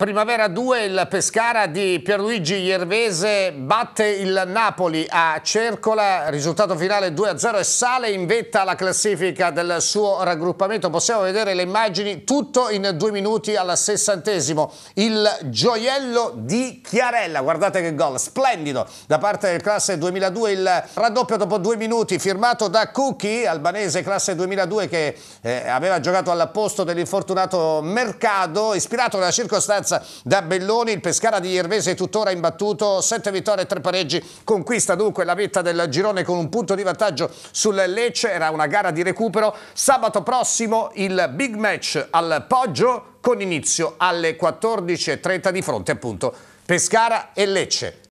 Primavera 2, il Pescara di Pierluigi Iervese batte il Napoli a Cercola, risultato finale 2-0 e sale in vetta alla classifica del suo raggruppamento. Possiamo vedere le immagini, tutto in due minuti al sessantesimo. Il gioiello di Chiarella, guardate che gol, splendido da parte del classe 2002, il raddoppio dopo due minuti firmato da Cucchi, albanese classe 2002 che eh, aveva giocato al posto dell'infortunato Mercado, ispirato dalla circostanza distanza da Belloni. Il Pescara di Irvese è tuttora imbattuto, 7 vittorie e 3 pareggi. Conquista dunque la vetta del girone con un punto di vantaggio sul Lecce. Era una gara di recupero. Sabato prossimo il big match al Poggio con inizio alle 14.30 di fronte appunto Pescara e Lecce.